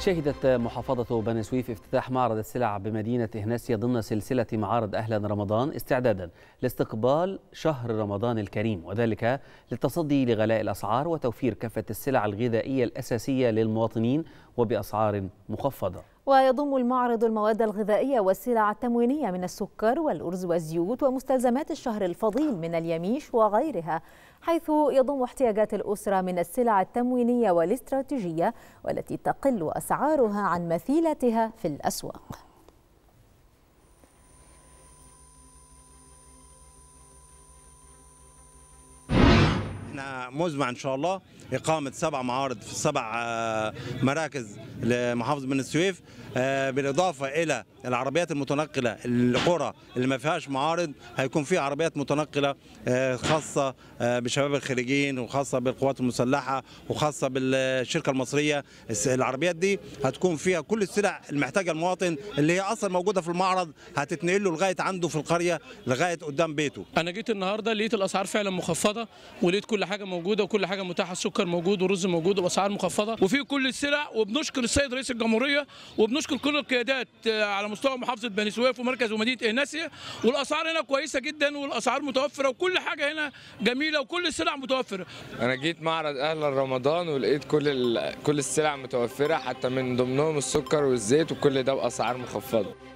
شهدت محافظة بني سويف افتتاح معرض السلع بمدينة إهناسيا ضمن سلسلة معارض أهلا رمضان استعدادا لاستقبال شهر رمضان الكريم وذلك للتصدي لغلاء الأسعار وتوفير كافة السلع الغذائية الأساسية للمواطنين وبأسعار مخفضة ويضم المعرض المواد الغذائية والسلع التموينية من السكر والأرز والزيوت ومستلزمات الشهر الفضيل من اليميش وغيرها حيث يضم احتياجات الأسرة من السلع التموينية والاستراتيجية والتي تقل أسعارها عن مثيلتها في الأسواق احنا مزمع ان شاء الله اقامه سبع معارض في سبع آه، مراكز لمحافظه بني السويف آه، بالاضافه الى العربيات المتنقله القرى اللي ما فيهاش معارض هيكون في عربيات متنقله آه، خاصه آه، بشباب الخريجين وخاصه بالقوات المسلحه وخاصه بالشركه المصريه العربيات دي هتكون فيها كل السلع المحتاجه المواطن اللي هي اصلا موجوده في المعرض هتتنقل له لغايه عنده في القريه لغايه قدام بيته انا جيت النهارده لقيت الاسعار فعلا مخفضه ولقيت كل حاجه موجوده وكل حاجه متاحه السكر موجود ورز موجود واسعار مخفضه وفي كل السلع وبنشكر السيد رئيس الجمهوريه وبنشكر كل القيادات آه، على مستوى محافظه بني سويف ومركز ومدينه اناسيا والاسعار هنا كويسه جدا والاسعار متوفره وكل حاجه هنا جميله وكل السلع متوفره انا جيت معرض اهل رمضان ولقيت كل كل السلع متوفره حتى من ضمنهم السكر والزيت وكل ده باسعار مخفضه